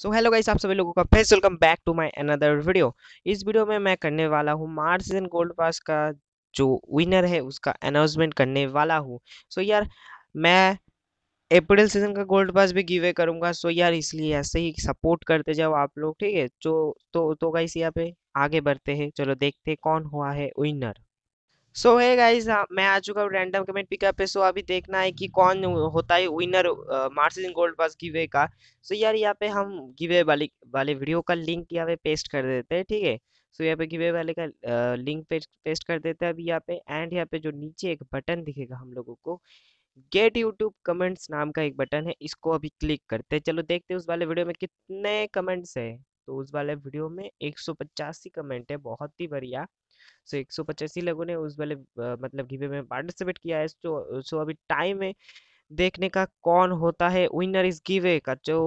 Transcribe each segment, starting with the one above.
so hello guys आप सभी लोगों का फिर welcome back to my another video इस वीडियो में मैं करने वाला हूँ मार्स एंड गोल्ड पास का जो विनर है उसका अनाउंसमेंट करने वाला हूँ सो so, यार मैं अप्रैल सीजन का गोल्ड पास भी गिवे करूंगा सो so, यार इसलिए ऐसे ही सपोर्ट करते जाओ आप लोग ठीक है जो तो तो गाइस यहाँ पे आगे बढ़ते हैं चलो देखते कौन हुआ है विनर सो है गाइज मैं आ चुका हूँ रैंडम कमेंट पिकअप पे सो अभी देखना है कि कौन होता है विनर मार्सिन गोल्ड पास गिवे का सो यार यहाँ पे हम गिवे वाली वाले वीडियो का लिंक यहाँ पे पेस्ट कर देते हैं ठीक है सो यहाँ पे गिवे वाले का आ, लिंक पे, पेस्ट कर देते हैं अभी यहाँ पे एंड यहाँ पे जो नीचे एक बटन दिखेगा हम लोगों को गेट यूट्यूब कमेंट्स नाम का एक बटन है इसको अभी क्लिक करते हैं चलो देखते हैं उस वाले वीडियो में कितने कमेंट्स है तो उस वाले वीडियो में एक कमेंट है बहुत ही बढ़िया सो एक सौ पचासी लोगों ने उस वाले मतलब गिवे में पार्टिसिपेट किया है सो सो अभी टाइम है देखने का कौन होता है विनर इस गिवे का जो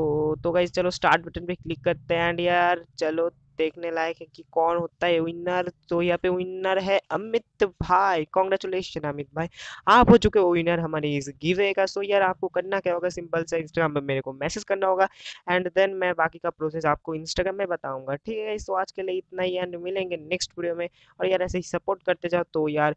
तो गाइज चलो स्टार्ट बटन पे क्लिक करते हैं एंड यार चलो देखने लायक है कि कौन होता है विनर तो यहाँ पे विनर है अमित भाई कॉन्ग्रेचुलेशन अमित भाई आप हो चुके हो विनर हमारे इस गिवे का सो यार आपको करना क्या होगा सिंपल सा इंस्टाग्राम पर मेरे को मैसेज करना होगा एंड देन मैं बाकी का प्रोसेस आपको इंस्टाग्राम में बताऊंगा ठीक है सो आज के लिए इतना ही एंड मिलेंगे नेक्स्ट वीडियो में और यार ऐसे ही सपोर्ट करते जाओ तो यार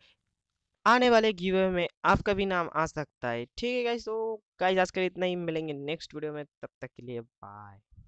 आने वाले गिवे में आपका भी नाम आ सकता है ठीक है गाइस तो गाइस आज के लिए इतना ही मिलेंगे नेक्स्ट वीडियो में तब तक के लिए बाय